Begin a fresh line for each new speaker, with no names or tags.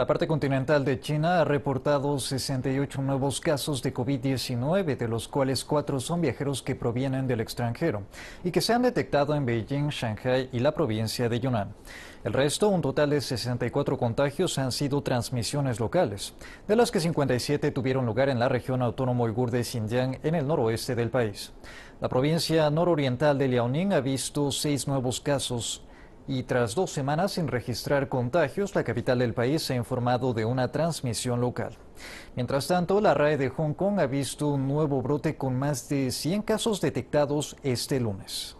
La parte continental de China ha reportado 68 nuevos casos de COVID-19, de los cuales cuatro son viajeros que provienen del extranjero y que se han detectado en Beijing, Shanghai y la provincia de Yunnan. El resto, un total de 64 contagios, han sido transmisiones locales, de las que 57 tuvieron lugar en la región autónoma uigur de Xinjiang, en el noroeste del país. La provincia nororiental de Liaoning ha visto seis nuevos casos y tras dos semanas sin registrar contagios, la capital del país se ha informado de una transmisión local. Mientras tanto, la RAE de Hong Kong ha visto un nuevo brote con más de 100 casos detectados este lunes.